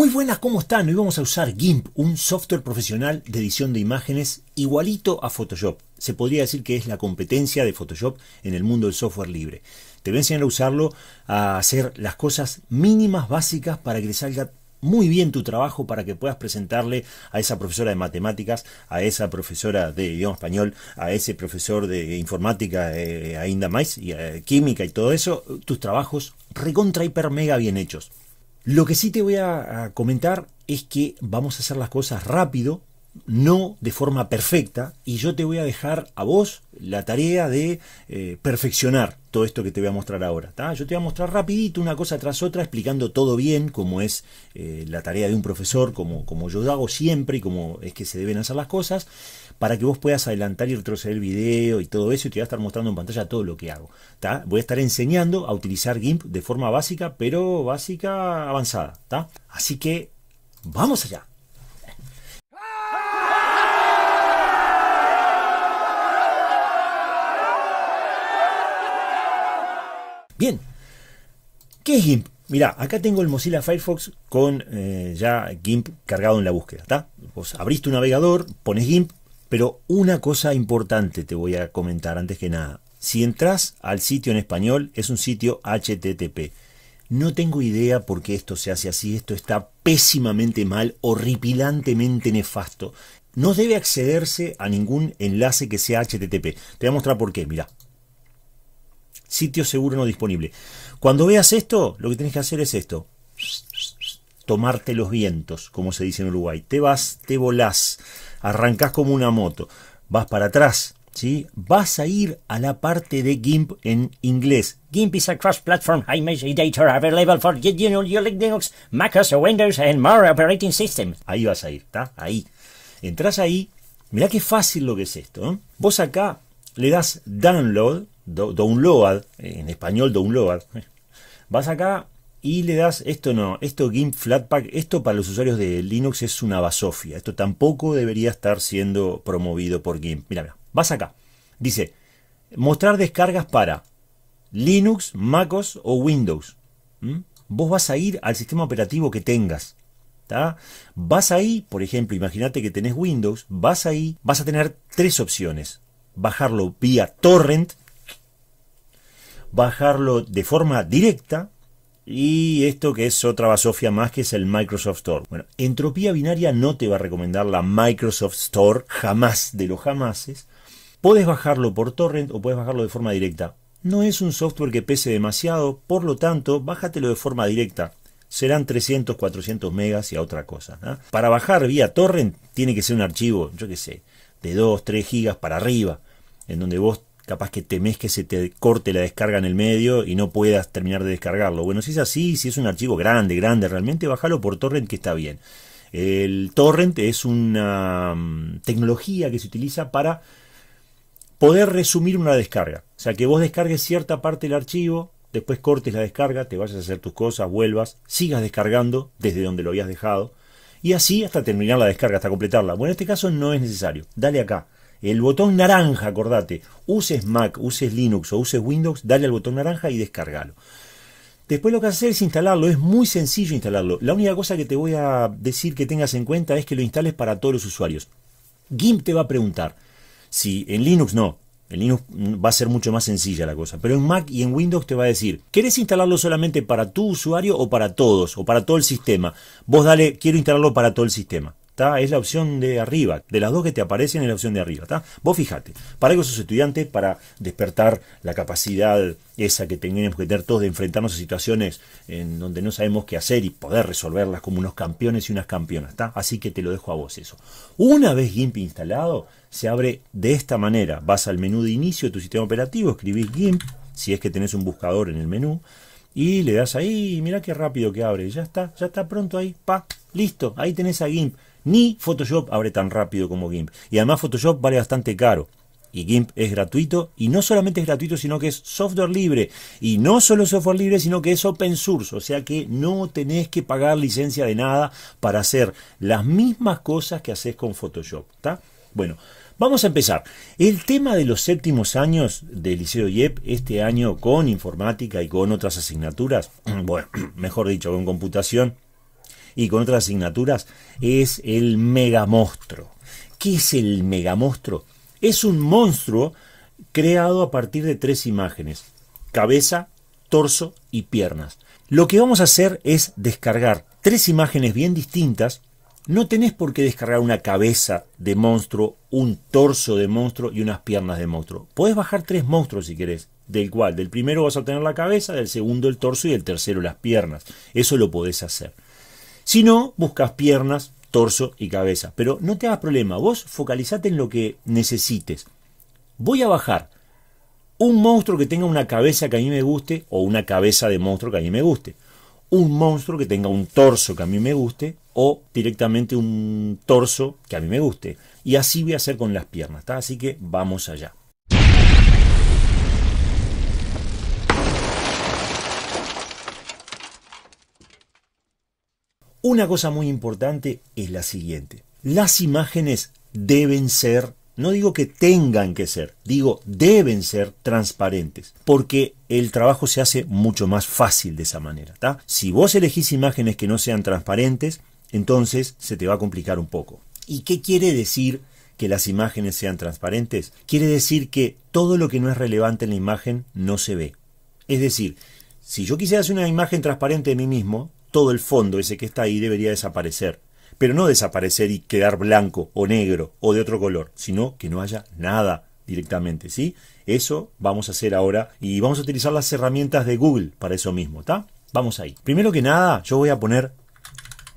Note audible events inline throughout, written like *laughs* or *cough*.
Muy buenas, ¿cómo están? Hoy vamos a usar GIMP, un software profesional de edición de imágenes igualito a Photoshop. Se podría decir que es la competencia de Photoshop en el mundo del software libre. Te voy a enseñar a usarlo, a hacer las cosas mínimas básicas para que le salga muy bien tu trabajo, para que puedas presentarle a esa profesora de matemáticas, a esa profesora de idioma español, a ese profesor de informática, eh, ainda Mais y, eh, química y todo eso, tus trabajos recontra hiper mega bien hechos. Lo que sí te voy a comentar es que vamos a hacer las cosas rápido, no de forma perfecta, y yo te voy a dejar a vos la tarea de eh, perfeccionar todo esto que te voy a mostrar ahora. Yo te voy a mostrar rapidito una cosa tras otra, explicando todo bien, como es eh, la tarea de un profesor, como, como yo hago siempre y como es que se deben hacer las cosas para que vos puedas adelantar y retroceder el video y todo eso, y te voy a estar mostrando en pantalla todo lo que hago. Voy a estar enseñando a utilizar GIMP de forma básica, pero básica avanzada. Así que, ¡vamos allá! Bien, ¿qué es GIMP? Mirá, acá tengo el Mozilla Firefox con eh, ya GIMP cargado en la búsqueda. Vos abriste un navegador, pones GIMP, pero una cosa importante te voy a comentar antes que nada. Si entras al sitio en español, es un sitio HTTP. No tengo idea por qué esto se hace así, esto está pésimamente mal, horripilantemente nefasto. No debe accederse a ningún enlace que sea HTTP. Te voy a mostrar por qué, mira. Sitio seguro no disponible. Cuando veas esto, lo que tienes que hacer es esto. Tomarte los vientos, como se dice en Uruguay. Te vas, te volás Arrancas como una moto, vas para atrás, ¿sí? vas a ir a la parte de GIMP en inglés. GIMP is a cross-platform image editor available for Linux, MacOS, Windows and more operating systems. Ahí vas a ir, ¿está? Ahí. Entrás ahí. Mirá qué fácil lo que es esto. ¿eh? Vos acá le das download, download, en español download. Vas acá, y le das, esto no, esto GIMP Flatpak, esto para los usuarios de Linux es una basofia, esto tampoco debería estar siendo promovido por GIMP. Mira, vas acá, dice, mostrar descargas para Linux, MacOS o Windows. ¿Mm? Vos vas a ir al sistema operativo que tengas. Vas ahí, por ejemplo, imagínate que tenés Windows, vas ahí, vas a tener tres opciones. Bajarlo vía torrent, bajarlo de forma directa, y esto que es otra basofia más que es el Microsoft Store. Bueno, entropía binaria no te va a recomendar la Microsoft Store jamás de los jamases. Puedes bajarlo por torrent o puedes bajarlo de forma directa. No es un software que pese demasiado, por lo tanto, bájatelo de forma directa. Serán 300, 400 megas y a otra cosa. ¿ah? Para bajar vía torrent tiene que ser un archivo, yo qué sé, de 2, 3 gigas para arriba, en donde vos capaz que temes que se te corte la descarga en el medio y no puedas terminar de descargarlo. Bueno, si es así, si es un archivo grande, grande, realmente bájalo por torrent que está bien. El torrent es una mm, tecnología que se utiliza para poder resumir una descarga. O sea, que vos descargues cierta parte del archivo, después cortes la descarga, te vayas a hacer tus cosas, vuelvas, sigas descargando desde donde lo habías dejado y así hasta terminar la descarga, hasta completarla. Bueno, en este caso no es necesario. Dale acá. El botón naranja, acordate, uses Mac, uses Linux o uses Windows, dale al botón naranja y descargalo. Después lo que hacer es instalarlo, es muy sencillo instalarlo. La única cosa que te voy a decir que tengas en cuenta es que lo instales para todos los usuarios. GIMP te va a preguntar, si en Linux no, en Linux va a ser mucho más sencilla la cosa, pero en Mac y en Windows te va a decir, ¿querés instalarlo solamente para tu usuario o para todos o para todo el sistema? Vos dale, quiero instalarlo para todo el sistema. Es la opción de arriba. De las dos que te aparecen es la opción de arriba. Vos fijate, para que sos estudiante, para despertar la capacidad esa que tenemos que tener todos de enfrentarnos a situaciones en donde no sabemos qué hacer y poder resolverlas como unos campeones y unas campeonas. Así que te lo dejo a vos eso. Una vez GIMP instalado, se abre de esta manera. Vas al menú de inicio de tu sistema operativo, escribís GIMP, si es que tenés un buscador en el menú, y le das ahí, mira mirá qué rápido que abre, ya está, ya está pronto ahí, pa, listo, ahí tenés a GIMP. Ni Photoshop abre tan rápido como GIMP. Y además Photoshop vale bastante caro. Y GIMP es gratuito, y no solamente es gratuito, sino que es software libre. Y no solo software libre, sino que es open source. O sea que no tenés que pagar licencia de nada para hacer las mismas cosas que haces con Photoshop. Bueno, Vamos a empezar. El tema de los séptimos años del Liceo IEP, este año con informática y con otras asignaturas, *clears throat* bueno, *clears throat* mejor dicho, con computación, y con otras asignaturas, es el megamostro. ¿Qué es el monstruo Es un monstruo creado a partir de tres imágenes, cabeza, torso y piernas. Lo que vamos a hacer es descargar tres imágenes bien distintas. No tenés por qué descargar una cabeza de monstruo, un torso de monstruo y unas piernas de monstruo. Podés bajar tres monstruos si querés, del cual del primero vas a tener la cabeza, del segundo el torso y del tercero las piernas. Eso lo podés hacer. Si no, buscas piernas, torso y cabeza. Pero no te hagas problema, vos focalizate en lo que necesites. Voy a bajar un monstruo que tenga una cabeza que a mí me guste o una cabeza de monstruo que a mí me guste. Un monstruo que tenga un torso que a mí me guste o directamente un torso que a mí me guste. Y así voy a hacer con las piernas, Así que vamos allá. Una cosa muy importante es la siguiente. Las imágenes deben ser, no digo que tengan que ser, digo deben ser transparentes, porque el trabajo se hace mucho más fácil de esa manera. ¿ta? Si vos elegís imágenes que no sean transparentes, entonces se te va a complicar un poco. ¿Y qué quiere decir que las imágenes sean transparentes? Quiere decir que todo lo que no es relevante en la imagen no se ve. Es decir, si yo quisiera hacer una imagen transparente de mí mismo, todo el fondo ese que está ahí debería desaparecer. Pero no desaparecer y quedar blanco o negro o de otro color, sino que no haya nada directamente, ¿sí? Eso vamos a hacer ahora y vamos a utilizar las herramientas de Google para eso mismo, ¿ta? Vamos ahí. Primero que nada, yo voy a poner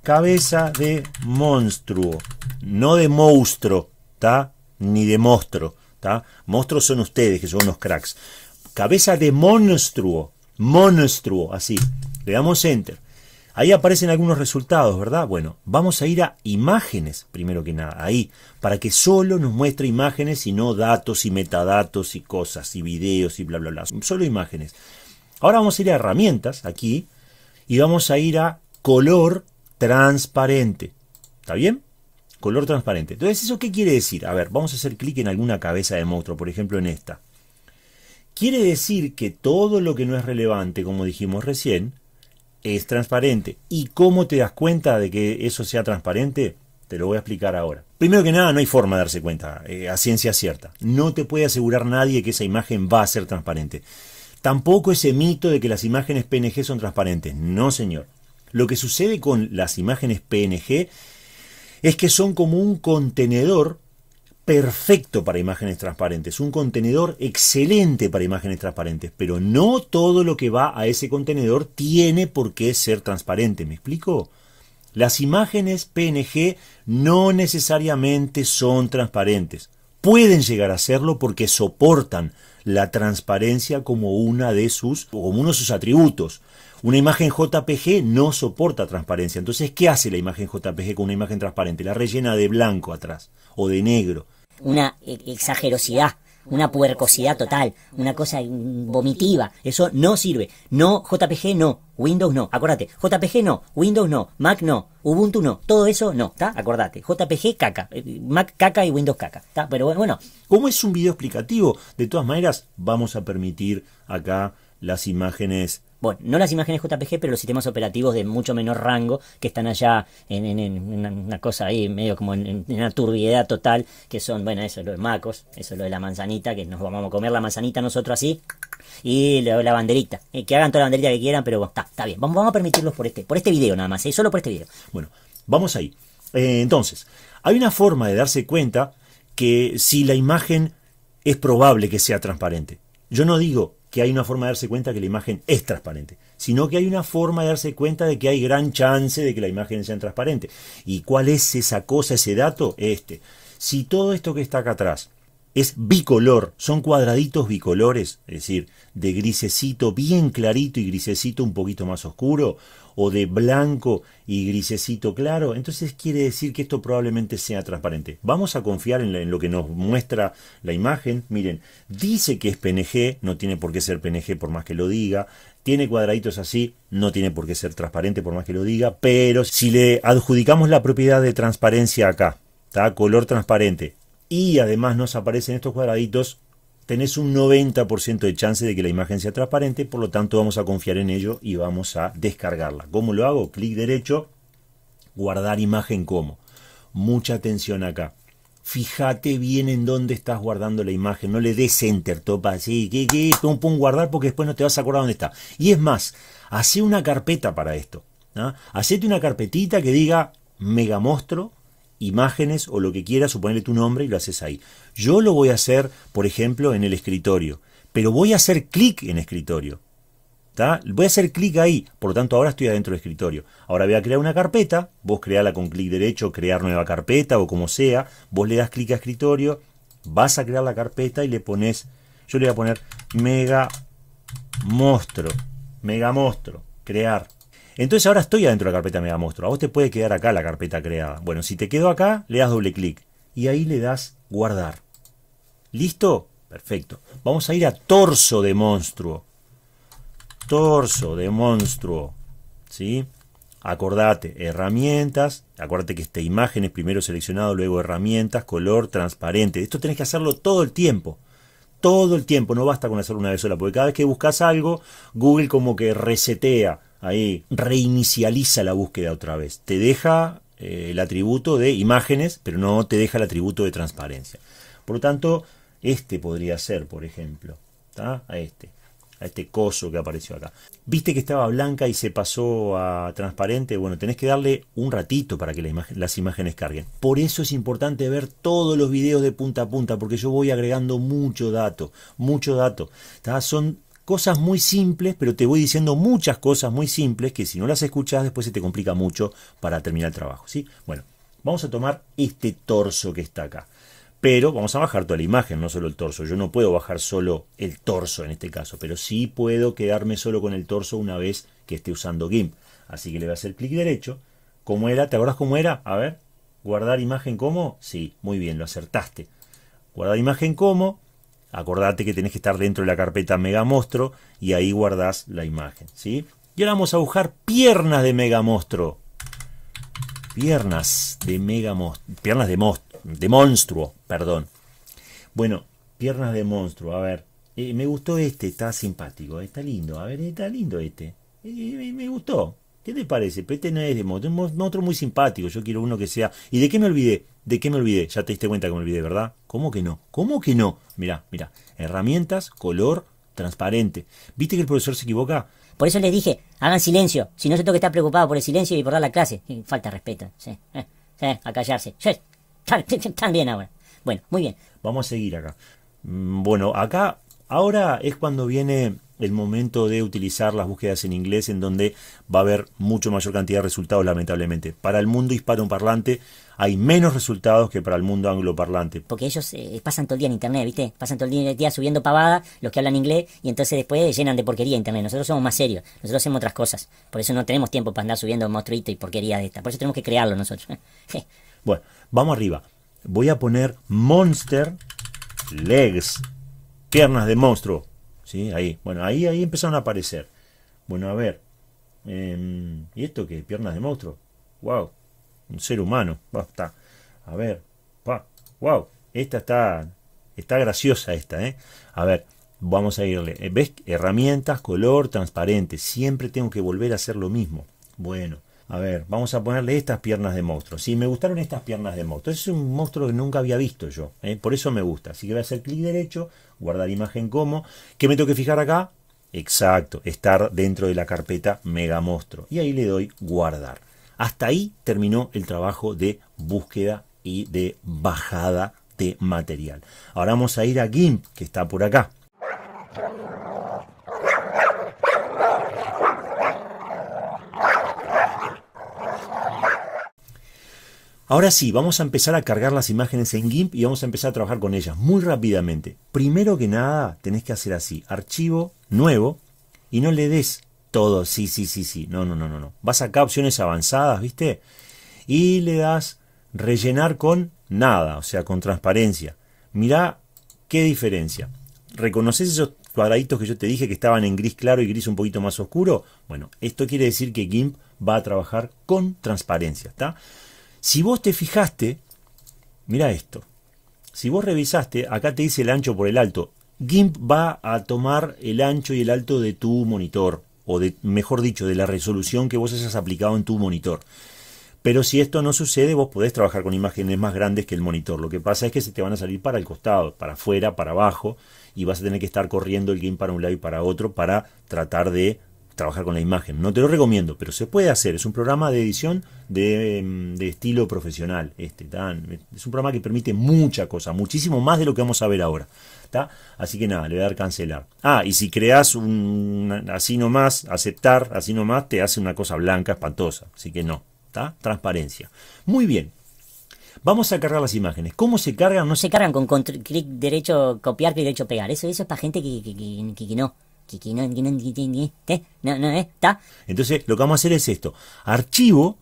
cabeza de monstruo, no de monstruo, ¿está? Ni de monstruo, ¿ta? Monstruos son ustedes, que son unos cracks. Cabeza de monstruo, monstruo, así. Le damos enter. Ahí aparecen algunos resultados, ¿verdad? Bueno, vamos a ir a imágenes, primero que nada, ahí, para que solo nos muestre imágenes y no datos y metadatos y cosas y videos y bla, bla, bla. Solo imágenes. Ahora vamos a ir a herramientas, aquí, y vamos a ir a color transparente. ¿Está bien? Color transparente. Entonces, ¿eso qué quiere decir? A ver, vamos a hacer clic en alguna cabeza de monstruo, por ejemplo en esta. Quiere decir que todo lo que no es relevante, como dijimos recién, es transparente. ¿Y cómo te das cuenta de que eso sea transparente? Te lo voy a explicar ahora. Primero que nada, no hay forma de darse cuenta, eh, a ciencia cierta. No te puede asegurar nadie que esa imagen va a ser transparente. Tampoco ese mito de que las imágenes PNG son transparentes. No, señor. Lo que sucede con las imágenes PNG es que son como un contenedor perfecto para imágenes transparentes, un contenedor excelente para imágenes transparentes, pero no todo lo que va a ese contenedor tiene por qué ser transparente, ¿me explico? Las imágenes PNG no necesariamente son transparentes, pueden llegar a serlo porque soportan la transparencia como una de sus como uno de sus atributos. Una imagen JPG no soporta transparencia. Entonces, ¿qué hace la imagen JPG con una imagen transparente? La rellena de blanco atrás o de negro. Una e-, exagerosidad una puercosidad total, una cosa vomitiva. Eso no sirve. No, JPG no, Windows no. Acordate, JPG no, Windows no, Mac no, Ubuntu no. Todo eso no, ¿está? Acordate. JPG caca, eh, Mac caca y Windows caca, ¿está? Pero bueno. ¿Cómo es un video explicativo, de todas maneras vamos a permitir acá las imágenes bueno, no las imágenes JPG, pero los sistemas operativos de mucho menor rango que están allá en, una, cosa ahí medio como en, una turbiedad total, que son, bueno, eso es lo de Macos, eso es lo de la manzanita, que nos vamos a comer la manzanita nosotros así, y la, la banderita, eh, que hagan toda la banderita que quieran, pero está, bien, vamos, a permitirlos por este, por este video nada más, eh, solo por este video. Bueno, vamos ahí. Eh, entonces, hay una forma de darse cuenta que si la imagen es probable que sea transparente. Yo no digo que hay una forma de darse cuenta que la imagen es transparente, sino que hay una forma de darse cuenta de que hay gran chance de que la imagen sea transparente. ¿Y cuál es esa cosa, ese dato? Este. Si todo esto que está acá atrás es bicolor, son cuadraditos bicolores, es decir, de grisecito bien clarito y grisecito un poquito más oscuro, o de blanco y grisecito claro, entonces quiere decir que esto probablemente sea transparente. Vamos a confiar en, lo que nos muestra la imagen. Miren, dice que es PNG, no tiene por qué ser PNG por más que lo diga. Tiene cuadraditos así, no tiene por qué ser transparente por más que lo diga, pero si le adjudicamos la propiedad de transparencia acá, está color transparente, y además nos aparecen estos cuadraditos, tenés un 90% de chance de que la imagen sea transparente, por lo tanto vamos a confiar en ello y vamos a descargarla. ¿Cómo lo hago? Clic derecho, guardar imagen como. Mucha atención acá. Fíjate bien en dónde estás guardando la imagen. No le des enter, topa así, que, que, un guardar porque después no te vas a acordar dónde está. Y es más, hace una carpeta para esto. ¿ah? Hacete una carpetita que diga mega imágenes o lo que quieras, suponerle tu nombre y lo haces ahí. Yo lo voy a hacer, por ejemplo, en el escritorio, pero voy a hacer clic en escritorio. Voy a hacer clic ahí, por lo tanto ahora estoy adentro del escritorio. Ahora voy a crear una carpeta, vos creala con clic derecho, crear nueva carpeta o como sea, vos le das clic a escritorio, vas a crear la carpeta y le pones, yo le voy a poner mega monstruo, mega monstruo, crear. Entonces ahora estoy adentro de la carpeta Mega Monstruo. A vos te puede quedar acá la carpeta creada. Bueno, si te quedó acá, le das doble clic. Y ahí le das guardar. ¿Listo? Perfecto. Vamos a ir a torso de monstruo. Torso de monstruo. ¿Sí? Acordate, herramientas. Acordate que esta imagen es primero seleccionado, luego herramientas, color, transparente. Esto tenés que hacerlo todo el tiempo todo el tiempo, no basta con hacerlo una vez sola, porque cada vez que buscas algo, Google como que resetea, ahí reinicializa la búsqueda otra vez. Te deja eh, el atributo de imágenes, pero no te deja el atributo de transparencia. Por lo tanto, este podría ser, por ejemplo, a este, a este coso que apareció acá. Viste que estaba blanca y se pasó a transparente. Bueno, tenés que darle un ratito para que las imágenes carguen. Por eso es importante ver todos los videos de punta a punta, porque yo voy agregando mucho dato, mucho dato. Son cosas muy simples, pero te voy diciendo muchas cosas muy simples que si no las escuchas después se te complica mucho para terminar el trabajo. ¿sí? Bueno, vamos a tomar este torso que está acá. Pero vamos a bajar toda la imagen, no solo el torso. Yo no puedo bajar solo el torso en este caso, pero sí puedo quedarme solo con el torso una vez que esté usando GIMP. Así que le voy a hacer clic derecho. ¿Cómo era? ¿Te acordás cómo era? A ver, guardar imagen como. Sí, muy bien, lo acertaste. Guardar imagen como. Acordate que tenés que estar dentro de la carpeta Mega Monstruo y ahí guardás la imagen. ¿sí? Y ahora vamos a buscar piernas de Mega Monstruo. Piernas de Mega Monstruo. Piernas de, monstruo, de perdón. Bueno, piernas de monstruo, a ver. Eh, me gustó este, está simpático, eh, está lindo. A ver, está lindo este. Eh, me gustó. ¿Qué te parece? Este no es de es otro muy simpático. Yo quiero uno que sea. ¿Y de qué me olvidé? ¿De qué me olvidé? Ya te diste cuenta que me olvidé, ¿verdad? ¿Cómo que no? ¿Cómo que no? Mira, mira, Herramientas, color, transparente. ¿Viste que el profesor se equivoca? Por eso les dije, hagan silencio. Si no, se tengo que estar preocupado por el silencio y por dar la clase. falta respeto. Eh, a callarse. También bien ahora. Bueno, muy bien. Vamos a seguir acá. Mm, bueno, acá ahora es cuando viene el momento de utilizar las búsquedas en inglés, en donde va a haber mucho mayor cantidad de resultados, lamentablemente. Para el mundo hispano-parlante hay menos resultados que para el mundo angloparlante. Porque ellos eh, pasan todo el día en internet, ¿viste? Pasan todo el día, subiendo pavada los que hablan inglés, y entonces después llenan de porquería internet. Nosotros somos más serios, nosotros hacemos otras cosas. Por eso no tenemos tiempo para andar subiendo monstruitos y porquería de esta. Por eso tenemos que crearlo nosotros. *laughs* bueno, vamos arriba. Voy a poner Monster Legs, piernas de monstruo. Ahí, bueno, ahí, ahí empezaron a aparecer. Bueno, a ver, em, ¿y esto que Piernas de monstruo. ¡Wow! Un ser humano. Basta. A ver, pa, ¡wow! Esta está, está graciosa esta, ¿eh? A ver, vamos a irle. Eh, ¿Ves? Herramientas, color, transparente. Siempre tengo que volver a hacer lo mismo. Bueno. A ver, vamos a ponerle estas piernas de monstruo. Si me gustaron estas piernas de monstruo. es un monstruo que nunca había visto yo. ¿eh? Por eso me gusta. Así que voy a hacer clic derecho, guardar imagen como. ¿Qué me tengo que fijar acá? Exacto, estar dentro de la carpeta mega monstruo. Y ahí le doy guardar. Hasta ahí terminó el trabajo de búsqueda y de bajada de material. Ahora vamos a ir a GIMP, que está por acá. Ahora sí, vamos a empezar a cargar las imágenes en GIMP y vamos a empezar a trabajar con ellas muy rápidamente. Primero que nada, tenés que hacer así, archivo, nuevo, y no le des todo, sí, sí, sí, sí, no, no, no, no, no. Vas acá opciones avanzadas, ¿viste? Y le das rellenar con nada, o sea, con transparencia. Mirá qué diferencia. ¿Reconoces esos cuadraditos que yo te dije que estaban en gris claro y gris un poquito más oscuro? Bueno, esto quiere decir que GIMP va a trabajar con transparencia, ¿está? Si vos te fijaste, mira esto. Si vos revisaste, acá te dice el ancho por el alto. GIMP va a tomar el ancho y el alto de tu monitor, o mejor dicho, de la resolución que vos hayas aplicado en tu monitor. Pero si esto no sucede, vos podés trabajar con imágenes más grandes que el monitor. Lo que pasa es que se te van a salir para el costado, para afuera, para abajo, y vas a tener que estar corriendo el GIMP para un lado y para otro para tratar de trabajar con la imagen. No te lo recomiendo, pero se puede hacer. Es un programa de edición mm, de, estilo profesional. Este, tan, es un programa que permite mucha cosa, muchísimo más de lo que vamos a ver ahora. Así que nada, le voy a dar cancelar. Ah, y si creas un así nomás, aceptar, así nomás, te hace una cosa blanca espantosa. Así que no, está transparencia. Muy bien. Vamos a cargar las imágenes. ¿Cómo se cargan? No se cargan con clic derecho, copiar, clic derecho, pegar. Eso, eso es para gente que no entonces, lo que vamos a hacer es esto. Archivo,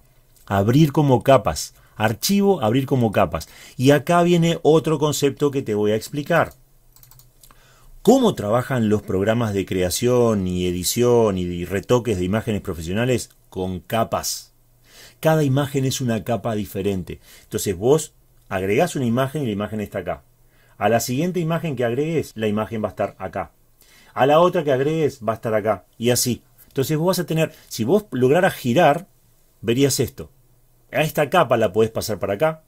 abrir como capas. Archivo, abrir como capas. Y acá viene otro concepto que te voy a explicar. ¿Cómo trabajan los programas de creación y edición y retoques de imágenes profesionales? Con capas. Cada imagen es una capa diferente. Entonces vos agregás una imagen y la imagen está acá. A la siguiente imagen que agregues, la imagen va a estar acá a la otra que agregues va a estar acá, y así. Entonces vos vas a tener, si vos lograras girar, verías esto. A esta capa la podés pasar para acá,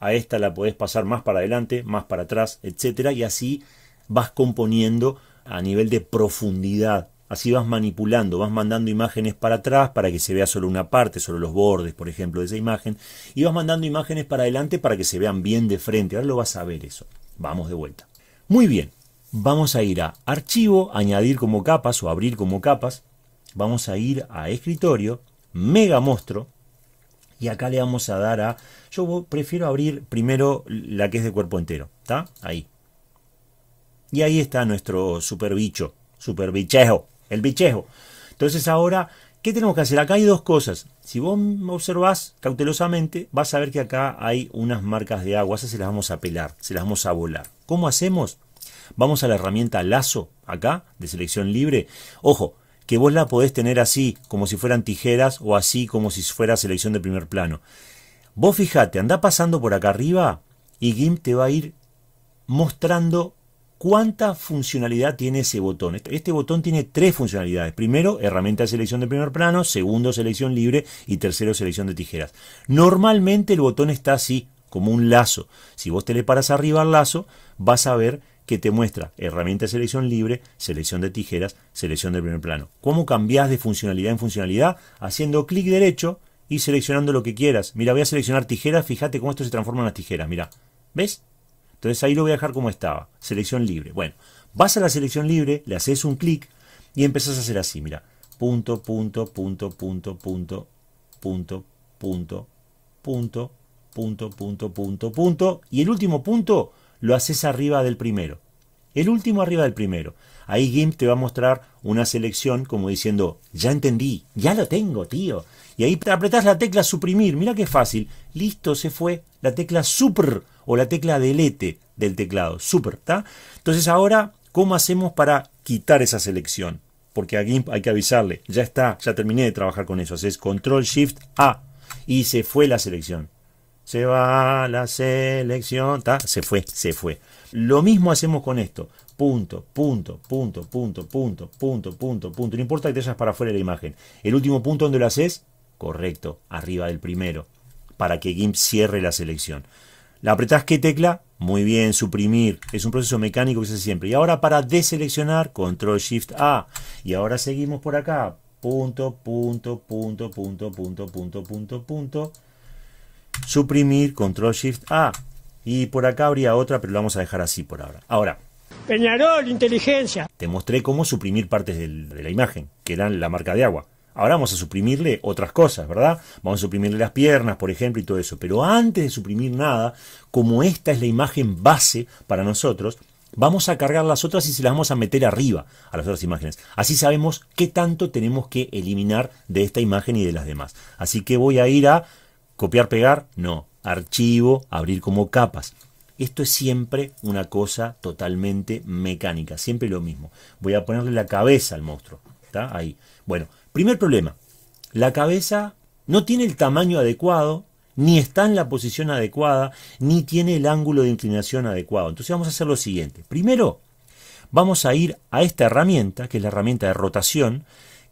a esta la podés pasar más para adelante, más para atrás, etc. y así vas componiendo a nivel de profundidad. Así vas manipulando, vas mandando imágenes para atrás para que se vea solo una parte, solo los bordes, por ejemplo, de esa imagen, y vas mandando imágenes para adelante para que se vean bien de frente. Ahora lo vas a ver eso. Vamos de vuelta. Muy bien, vamos a ir a archivo, añadir como capas o abrir como capas, vamos a ir a escritorio, mega monstruo, y acá le vamos a dar a, yo prefiero abrir primero la que es de cuerpo entero, ¿está? Ahí. Y ahí está nuestro super bicho, super bichejo, el bichejo. Entonces ahora, ¿qué tenemos que hacer? Acá hay dos cosas. Si vos observás cautelosamente, vas a ver que acá hay unas marcas de agua, esas se las vamos a pelar, se las vamos a volar. ¿Cómo hacemos? Vamos a la herramienta lazo acá, de selección libre. Ojo, que vos la podés tener así, como si fueran tijeras, o así como si fuera selección de primer plano. Vos fijate, anda pasando por acá arriba y GIMP te va a ir mostrando cuánta funcionalidad tiene ese botón. Este, este, botón tiene tres funcionalidades. Primero, herramienta de selección de primer plano, segundo, selección libre y tercero, selección de tijeras. Normalmente el botón está así, como un lazo. Si vos te le paras arriba al lazo, vas a ver que te muestra herramienta de selección libre, selección de tijeras, selección del primer plano. ¿Cómo cambias de funcionalidad en funcionalidad? Haciendo clic derecho y seleccionando lo que quieras. Mira, voy a seleccionar tijeras, fíjate cómo esto se transforma en las tijeras, mira. ¿Ves? Entonces ahí lo voy a dejar como estaba, selección libre. Bueno, vas a la selección libre, le haces un clic y empezás a hacer así, mira. Punto, punto, punto, punto, punto, punto, punto, punto, punto, punto, punto, punto. Y el último punto lo haces arriba del primero. El último arriba del primero. Ahí GIMP te va a mostrar una selección como diciendo, ya entendí, ya lo tengo, tío. Y ahí apretás la tecla suprimir, mira qué fácil. Listo, se fue la tecla super o la tecla delete del teclado, super, ¿está? Entonces ahora, ¿cómo hacemos para quitar esa selección? Porque a GIMP hay que avisarle, ya está, ya terminé de trabajar con eso. Haces control shift A y se fue la selección se va la selección, se fue, se fue. Lo mismo hacemos con esto. Punto, punto, punto, punto, punto, punto, punto, punto. No importa que te hayas para afuera de la imagen. El último punto donde lo haces, correcto, arriba del primero, para que GIMP cierre la selección. La apretás qué tecla, muy bien, suprimir. Es un proceso mecánico que se hace siempre. Y ahora para deseleccionar, control shift A. Y ahora seguimos por acá. punto, punto, punto, punto, punto, punto, punto. punto suprimir control shift A. Y por acá habría otra, pero la vamos a dejar así por ahora. Ahora. Peñarol, inteligencia. Te mostré cómo suprimir partes de la imagen, que eran la marca de agua. Ahora vamos a suprimirle otras cosas, ¿verdad? Vamos a suprimirle las piernas, por ejemplo, y todo eso. Pero antes de suprimir nada, como esta es la imagen base para nosotros, vamos a cargar las otras y se las vamos a meter arriba a las otras imágenes. Así sabemos qué tanto tenemos que eliminar de esta imagen y de las demás. Así que voy a ir a Copiar, pegar, no. Archivo, abrir como capas. Esto es siempre una cosa totalmente mecánica, siempre lo mismo. Voy a ponerle la cabeza al monstruo. ¿Está? Ahí. Bueno, primer problema. La cabeza no tiene el tamaño adecuado, ni está en la posición adecuada, ni tiene el ángulo de inclinación adecuado. Entonces vamos a hacer lo siguiente. Primero, vamos a ir a esta herramienta, que es la herramienta de rotación,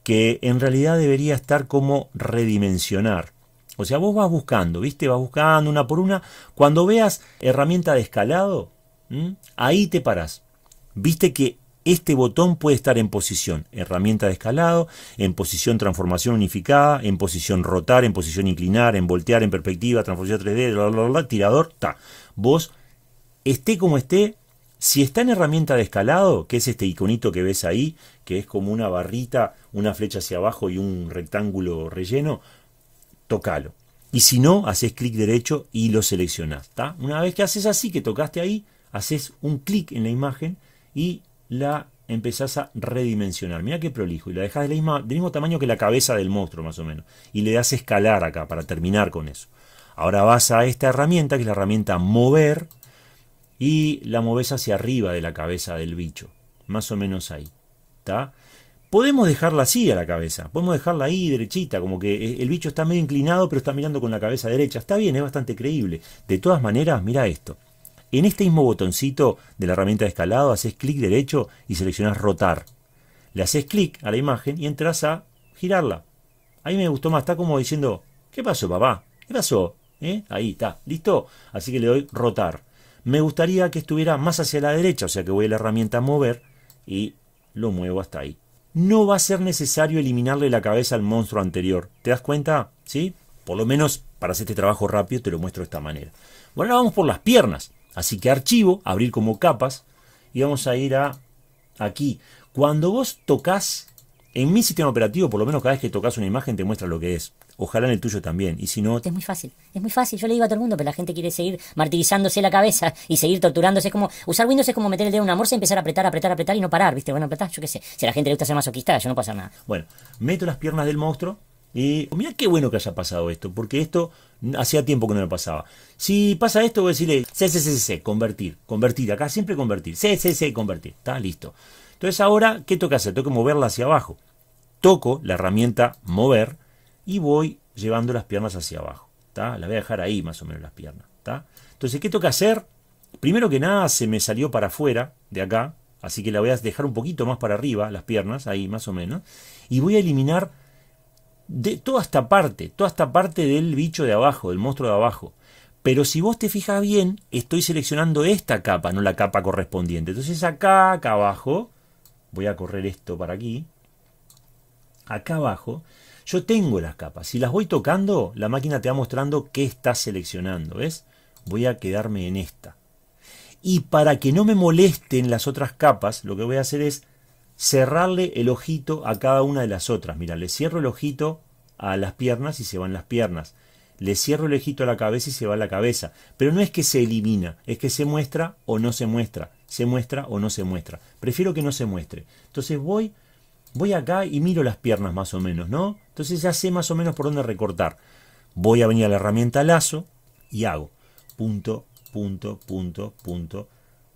que en realidad debería estar como redimensionar. O sea, vos vas buscando, ¿viste? Vas buscando una por una. Cuando veas herramienta de escalado, ahí te parás. Viste que este botón puede estar en posición herramienta de escalado, en posición transformación unificada, en posición rotar, en posición inclinar, en voltear, en perspectiva, transformación 3D, bla, tirador, ta. Vos, esté como esté, si está en herramienta de escalado, que es este iconito que ves ahí, que es como una barrita, una flecha hacia abajo y un rectángulo relleno, tocalo. Y si no, haces clic derecho y lo seleccionás. Una vez que haces así, que tocaste ahí, haces un clic en la imagen y la empezás a redimensionar. Mira qué prolijo. Y la dejas del mismo, del mismo tamaño que la cabeza del monstruo, más o menos. Y le das escalar acá para terminar con eso. Ahora vas a esta herramienta, que es la herramienta mover, y la moves hacia arriba de la cabeza del bicho. Más o menos ahí. ¿Está? podemos dejarla así a la cabeza, podemos dejarla ahí derechita, como que eh, el bicho está medio inclinado pero está mirando con la cabeza derecha. Está bien, es bastante creíble. De todas maneras, mira esto. En este mismo botoncito de la herramienta de escalado haces clic derecho y seleccionas rotar. Le haces clic a la imagen y entras a girarla. Ahí me gustó más, está como diciendo, ¿qué pasó papá? ¿Qué pasó? ¿Eh? Ahí está, listo. Así que le doy rotar. Me gustaría que estuviera más hacia la derecha, o sea que voy a la herramienta mover y lo muevo hasta ahí no va a ser necesario eliminarle la cabeza al monstruo anterior. ¿Te das cuenta? ¿Sí? Por lo menos para hacer este trabajo rápido te lo muestro de esta manera. Bueno, ahora vamos por las piernas. Así que archivo, abrir como capas y vamos a ir a aquí. Cuando vos tocas en mi sistema operativo, por lo menos cada vez que tocas una imagen te muestra lo que es. Ojalá en el tuyo también. Y si no... Es muy fácil, es muy fácil. Yo le digo a todo el mundo, pero la gente quiere seguir martirizándose la cabeza y seguir torturándose. como... Usar Windows es como meter el dedo en una morsa y empezar a apretar, apretar, apretar y no parar, ¿viste? Bueno, apretar, yo qué sé. Si a la gente le gusta ser masoquista, yo no puedo hacer nada. Bueno, meto las piernas del monstruo y... Oh, Mira qué bueno que haya pasado esto, porque esto hacía tiempo que no me pasaba. Si pasa esto, voy a decirle, C convertir, convertir. Acá siempre convertir. C convertir. Está listo. Entonces ahora, ¿qué toca hacer? Tengo que moverla hacia abajo. Toco la herramienta mover y voy llevando las piernas hacia abajo. La Las voy a dejar ahí más o menos las piernas. Entonces, ¿qué toca hacer? Primero que nada se me salió para afuera de acá, así que la voy a dejar un poquito más para arriba, las piernas, ahí más o menos. Y voy a eliminar de toda esta parte, toda esta parte del bicho de abajo, del monstruo de abajo. Pero si vos te fijas bien, estoy seleccionando esta capa, no la capa correspondiente. Entonces acá, acá abajo, voy a correr esto para aquí, acá abajo, yo tengo las capas. Si las voy tocando, la máquina te va mostrando qué está seleccionando, ¿ves? Voy a quedarme en esta. Y para que no me molesten las otras capas, lo que voy a hacer es cerrarle el ojito a cada una de las otras. Mira, le cierro el ojito a las piernas y se van las piernas le cierro el ojito a la cabeza y se va a la cabeza. Pero no es que se elimina, es que se muestra o no se muestra, se muestra o no se muestra. Prefiero que no se muestre. Entonces voy, voy acá y miro las piernas más o menos, ¿no? Entonces ya sé más o menos por dónde recortar. Voy a venir a la herramienta lazo y hago punto, punto, punto, punto,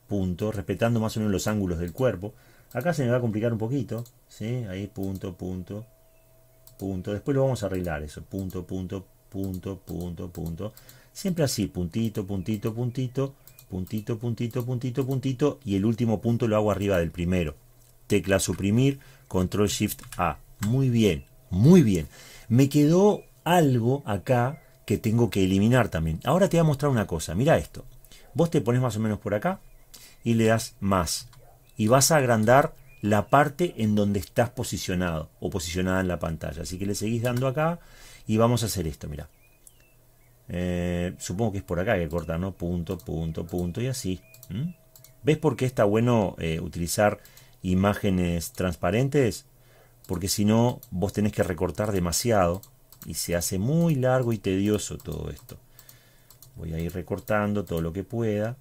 punto, respetando más o menos los ángulos del cuerpo. Acá se me va a complicar un poquito, ¿sí? Ahí punto, punto, punto. Después lo vamos a arreglar eso, punto, punto, punto punto, punto, punto. Siempre así, puntito, puntito, puntito, puntito, puntito, puntito, puntito, y el último punto lo hago arriba del primero. Tecla suprimir, control shift A. Muy bien, muy bien. Me quedó algo acá que tengo que eliminar también. Ahora te voy a mostrar una cosa, mira esto. Vos te pones más o menos por acá y le das más. Y vas a agrandar la parte en donde estás posicionado o posicionada en la pantalla. Así que le seguís dando acá y vamos a hacer esto, mira. Eh, supongo que es por acá que corta, ¿no? Punto, punto, punto y así. ¿Ves por qué está bueno eh, utilizar imágenes transparentes? Porque si no, vos tenés que recortar demasiado y se hace muy largo y tedioso todo esto. Voy a ir recortando todo lo que pueda.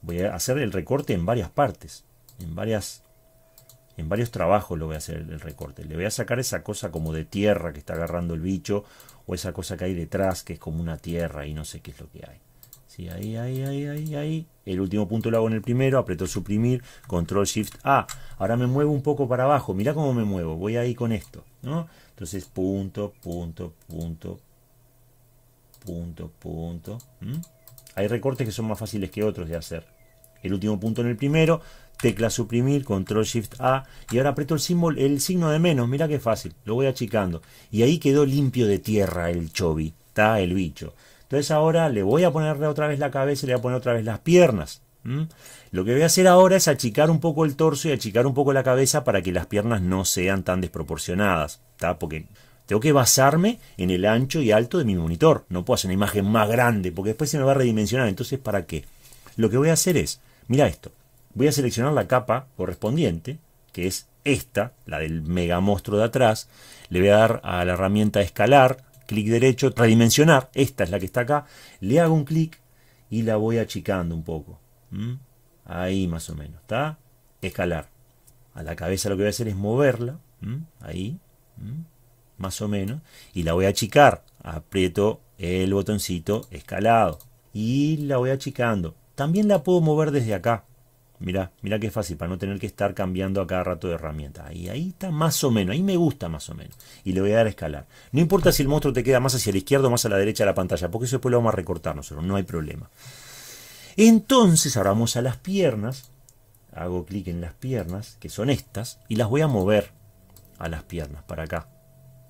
Voy a hacer el recorte en varias partes, en varias en varios trabajos lo voy a hacer el recorte. Le voy a sacar esa cosa como de tierra que está agarrando el bicho o esa cosa que hay detrás que es como una tierra y no sé qué es lo que hay. Sí, ahí, ahí, ahí, ahí, ahí. El último punto lo hago en el primero, apretó suprimir, control shift A. Ahora me muevo un poco para abajo, mira cómo me muevo, voy ahí con esto, ¿no? Entonces punto, punto, punto, punto, punto. Hay recortes que son más fáciles que otros de hacer el último punto en el primero, tecla suprimir, control shift A, y ahora aprieto el símbolo, el signo de menos, mira qué fácil, lo voy achicando. Y ahí quedó limpio de tierra el chobi, está el bicho. Entonces ahora le voy a ponerle otra vez la cabeza y le voy a poner otra vez las piernas. Lo que voy a hacer ahora es achicar un poco el torso y achicar un poco la cabeza para que las piernas no sean tan desproporcionadas, porque tengo que basarme en el ancho y alto de mi monitor. No puedo hacer una imagen más grande porque después se me va a redimensionar. Entonces, ¿para qué? Lo que voy a hacer es Mira esto. Voy a seleccionar la capa correspondiente, que es esta, la del mega monstruo de atrás. Le voy a dar a la herramienta escalar, clic derecho, redimensionar. Esta es la que está acá. Le hago un clic y la voy achicando un poco. ¿Mm? Ahí más o menos, ¿está? Escalar. A la cabeza lo que voy a hacer es moverla. ¿Mm? Ahí. ¿Mm? Más o menos. Y la voy a achicar. Aprieto el botoncito escalado. Y la voy achicando. También la puedo mover desde acá. Mirá, mirá qué fácil, para no tener que estar cambiando a cada rato de herramienta. Y ahí está más o menos, ahí me gusta más o menos. Y le voy a dar a escalar. No importa si el monstruo te queda más hacia la izquierda o más a la derecha de la pantalla, porque eso después lo vamos a recortar nosotros, no hay problema. Entonces, ahora vamos a las piernas. Hago clic en las piernas, que son estas, y las voy a mover a las piernas, para acá.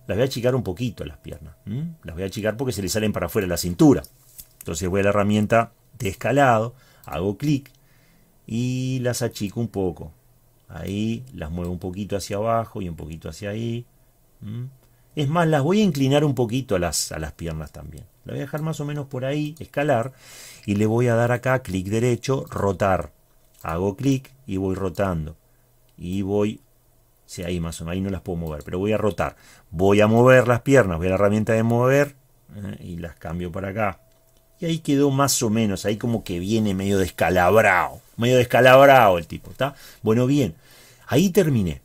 Las voy a achicar un poquito las piernas. Las voy a achicar porque se le salen para afuera la cintura. Entonces voy a la herramienta de escalado, hago clic y las achico un poco. Ahí las muevo un poquito hacia abajo y un poquito hacia ahí. Es más, las voy a inclinar un poquito a las, a las piernas también. las voy a dejar más o menos por ahí, escalar, y le voy a dar acá clic derecho, rotar. Hago clic y voy rotando. Y voy, si ahí más o menos, ahí no las puedo mover, pero voy a rotar. Voy a mover las piernas, voy a la herramienta de mover ¿eh? y las cambio para acá. Y ahí quedó más o menos, ahí como que viene medio descalabrado, medio descalabrado el tipo, ¿está? Bueno, bien, ahí terminé.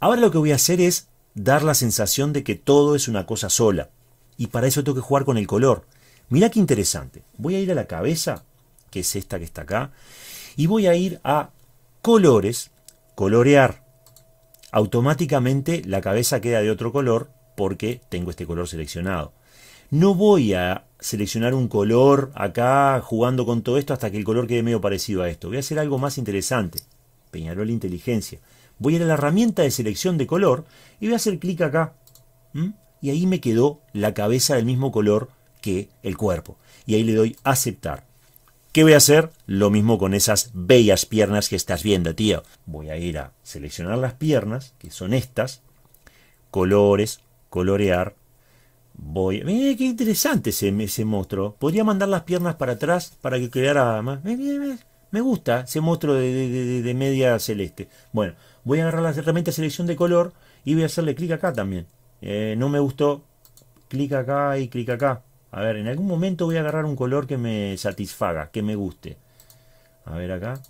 Ahora lo que voy a hacer es dar la sensación de que todo es una cosa sola. Y para eso tengo que jugar con el color. Mirá qué interesante. Voy a ir a la cabeza, que es esta que está acá, y voy a ir a colores, colorear. Automáticamente la cabeza queda de otro color porque tengo este color seleccionado. No voy a seleccionar un color acá jugando con todo esto hasta que el color quede medio parecido a esto. Voy a hacer algo más interesante. Peñarol e Inteligencia. Voy a ir a la herramienta de selección de color y voy a hacer clic acá. Y ahí me quedó la cabeza del mismo color que el cuerpo. Y ahí le doy aceptar. ¿Qué voy a hacer? Lo mismo con esas bellas piernas que estás viendo, tío. Voy a ir a seleccionar las piernas, que son estas. Colores, colorear, Voy. Eh, qué interesante ese, ese monstruo. Podría mandar las piernas para atrás para que creara más. me gusta ese monstruo de, de, media celeste. Bueno, voy a agarrar la herramienta selección de color y voy a hacerle clic acá también. Eh, no me gustó. Clic acá y clic acá. A ver, en algún momento voy a agarrar un color que me satisfaga, que me guste. A ver acá.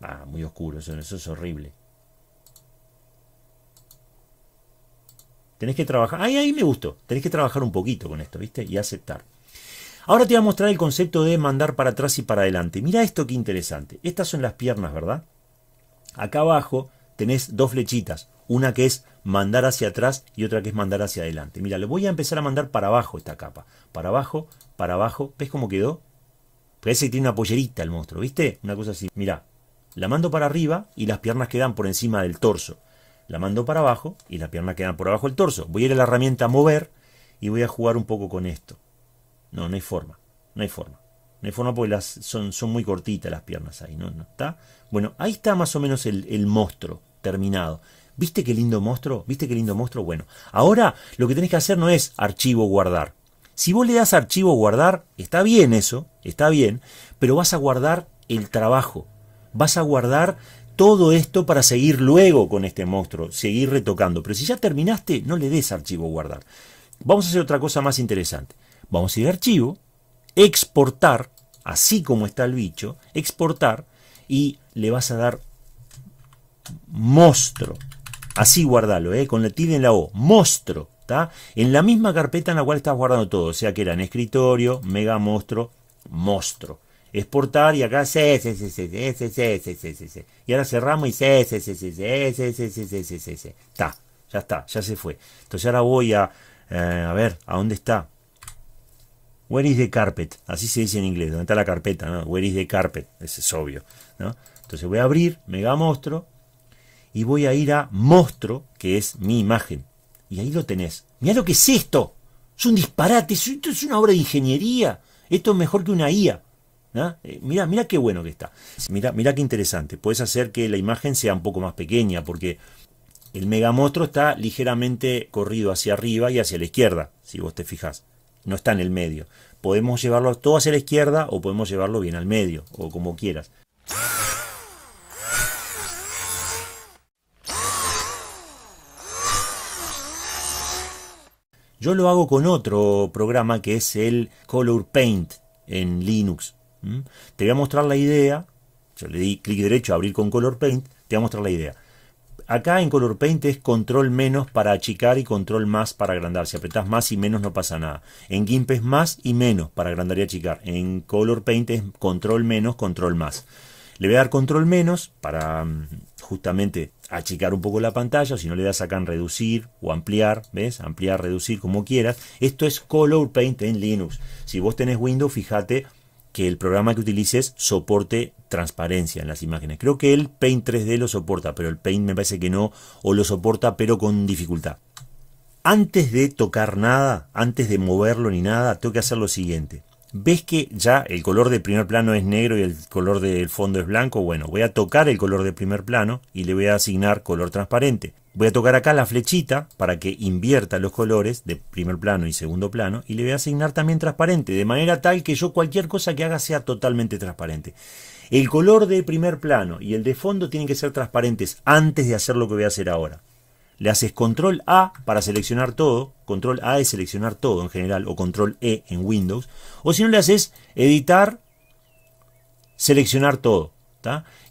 Ah, muy oscuro, eso, eso es horrible. Tenés que trabajar, ahí, ahí me gustó, tenés que trabajar un poquito con esto, ¿viste? Y aceptar. Ahora te voy a mostrar el concepto de mandar para atrás y para adelante. Mira esto que interesante. Estas son las piernas, ¿verdad? Acá abajo tenés dos flechitas, una que es mandar hacia atrás y otra que es mandar hacia adelante. Mira, le voy a empezar a mandar para abajo esta capa. Para abajo, para abajo. ¿Ves cómo quedó? Parece que tiene una pollerita el monstruo, ¿viste? Una cosa así. Mira, la mando para arriba y las piernas quedan por encima del torso la mando para abajo y la pierna queda por abajo del torso. Voy a ir a la herramienta mover y voy a jugar un poco con esto. No, no hay forma, no hay forma. No hay forma porque las, son, son muy cortitas las piernas ahí, ¿no? ¿No está? Bueno, ahí está más o menos el, el monstruo terminado. ¿Viste qué lindo monstruo? ¿Viste qué lindo monstruo? Bueno, ahora lo que tenés que hacer no es archivo guardar. Si vos le das archivo guardar, está bien eso, está bien, pero vas a guardar el trabajo, vas a guardar todo esto para seguir luego con este monstruo, seguir retocando. Pero si ya terminaste, no le des archivo guardar. Vamos a hacer otra cosa más interesante. Vamos a ir a archivo, exportar, así como está el bicho, exportar y le vas a dar monstruo. Así guardalo, ¿eh? con la tilde en la O, monstruo. ¿ta? En la misma carpeta en la cual estás guardando todo, o sea que era en escritorio, mega monstruo, monstruo exportar y acá y ahora cerramos y está ya está ya se fue entonces ahora voy a a ver a dónde está where is the carpet así se dice en inglés dónde está la carpeta no where is the carpet ese es obvio no entonces voy a abrir mega monstruo y voy a ir a monstruo que es mi imagen y ahí lo tenés mira lo que es esto es un disparate esto es una obra de ingeniería esto es mejor que una IA mira, ¿Ah? eh, mira qué bueno que está. Mira, mira qué interesante. Puedes hacer que la imagen sea un poco más pequeña porque el megamotro está ligeramente corrido hacia arriba y hacia la izquierda, si vos te fijas. No está en el medio. Podemos llevarlo todo hacia la izquierda o podemos llevarlo bien al medio, o como quieras. Yo lo hago con otro programa que es el Color Paint en Linux ¿Mm? Te voy a mostrar la idea. Yo le di clic derecho a abrir con Color Paint. Te voy a mostrar la idea. Acá en Color Paint es control menos para achicar y control más para agrandar. Si apretas más y menos no pasa nada. En GIMP es más y menos para agrandar y achicar. En Color Paint es control menos, control más. Le voy a dar control menos para mm, justamente achicar un poco la pantalla. Si no le das acá en reducir o ampliar, ¿ves? Ampliar, reducir, como quieras. Esto es Color Paint en Linux. Si vos tenés Windows, fíjate que el programa que utilices soporte transparencia en las imágenes. Creo que el Paint 3D lo soporta, pero el Paint me parece que no, o lo soporta pero con dificultad. Antes de tocar nada, antes de moverlo ni nada, tengo que hacer lo siguiente. ¿Ves que ya el color de primer plano es negro y el color del fondo es blanco? Bueno, voy a tocar el color de primer plano y le voy a asignar color transparente. Voy a tocar acá la flechita para que invierta los colores de primer plano y segundo plano y le voy a asignar también transparente, de manera tal que yo cualquier cosa que haga sea totalmente transparente. El color de primer plano y el de fondo tienen que ser transparentes antes de hacer lo que voy a hacer ahora. Le haces control A para seleccionar todo, control A es seleccionar todo en general o control E en Windows, o si no le haces editar, seleccionar todo.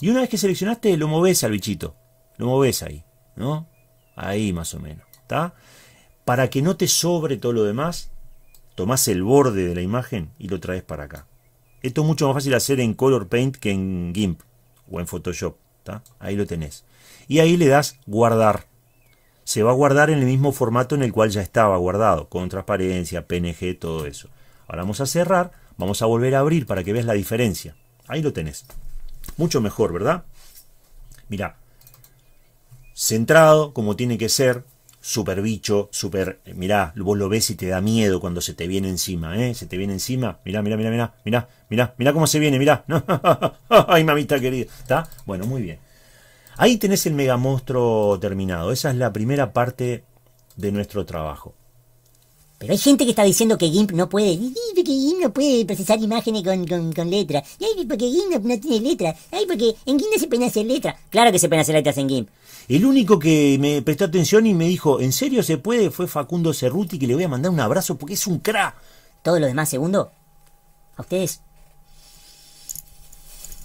Y una vez que seleccionaste lo moves al bichito, lo moves ahí. ¿no? Ahí más o menos, ¿está? Para que no te sobre todo lo demás, tomas el borde de la imagen y lo traes para acá. Esto es mucho más fácil hacer en Color Paint que en GIMP o en Photoshop, ¿está? Ahí lo tenés. Y ahí le das guardar. Se va a guardar en el mismo formato en el cual ya estaba guardado, con transparencia, PNG, todo eso. Ahora vamos a cerrar, vamos a volver a abrir para que veas la diferencia. Ahí lo tenés. Mucho mejor, ¿verdad? Mira, centrado, como tiene que ser, super bicho, eh, super, mirá, vos lo ves y te da miedo cuando se te viene encima, ¿eh? Se te viene encima, mirá, mirá, mirá, mirá, mirá, mirá, mirá cómo se viene, mirá. *laughs* Ay, mamita querida, ¿está? Bueno, muy bien. Ahí tenés el mega monstruo terminado, esa es la primera parte de nuestro trabajo. Pero hay gente que está diciendo que GIMP no puede, que GIMP no puede procesar imágenes con, con, con letras, y porque GIMP no, tiene letras. ay, porque en GIMP no se pueden hacer letras. Claro que se pueden hacer letras en GIMP. El único que me prestó atención y me dijo, ¿en serio se puede? Fue Facundo Cerruti, que le voy a mandar un abrazo porque es un cra. Todo lo demás, segundo. A ustedes.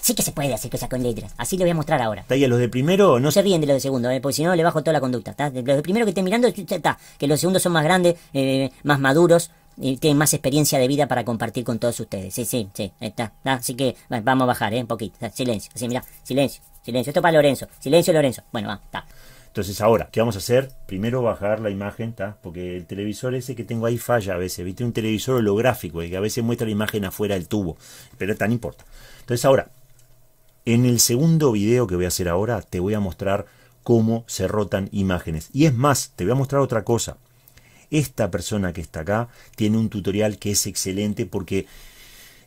Sí que se puede hacer cosas con letras. Así le voy a mostrar ahora. Está ahí los de primero, no se ríen de los de segundo, eh, porque si no le bajo toda la conducta. Los de primero que estén mirando, está, que los segundos son más grandes, eh, más maduros, y tienen más experiencia de vida para compartir con todos ustedes. Sí, sí, sí, está. Ah, así que vamos a bajar, ¿eh? Un poquito. Ah, silencio, así, mira, silencio, silencio. Esto para Lorenzo. Silencio, Lorenzo. Bueno, va, está. Entonces ahora, ¿qué vamos a hacer? Primero bajar la imagen, porque el televisor ese que tengo ahí falla a veces, ¿viste? Un televisor holográfico, que a veces muestra la imagen afuera del tubo, pero tan importa. Entonces ahora, en el segundo video que voy a hacer ahora, te voy a mostrar cómo se rotan imágenes. Y es más, te voy a mostrar otra cosa. Esta persona que está acá tiene un tutorial que es excelente porque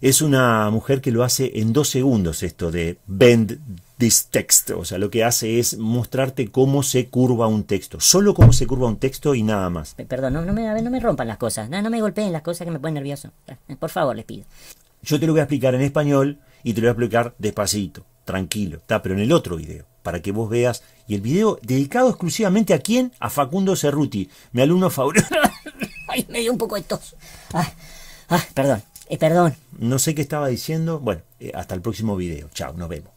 es una mujer que lo hace en dos segundos esto de bend this text. O sea, lo que hace es mostrarte cómo se curva un texto. Solo cómo se curva un texto y nada más. Perdón, no, me, no me rompan las cosas. No, no me golpeen las cosas que me ponen nervioso. Por favor, les pido. Yo te lo voy a explicar en español y te lo voy a explicar despacito, tranquilo. Está, pero en el otro video, para que vos veas y el video dedicado exclusivamente a quién? A Facundo Cerruti, mi alumno favorito. *laughs* Ay, me dio un poco de tos. Ah, ah perdón, eh, perdón. No sé qué estaba diciendo. Bueno, eh, hasta el próximo video. Chao, nos vemos.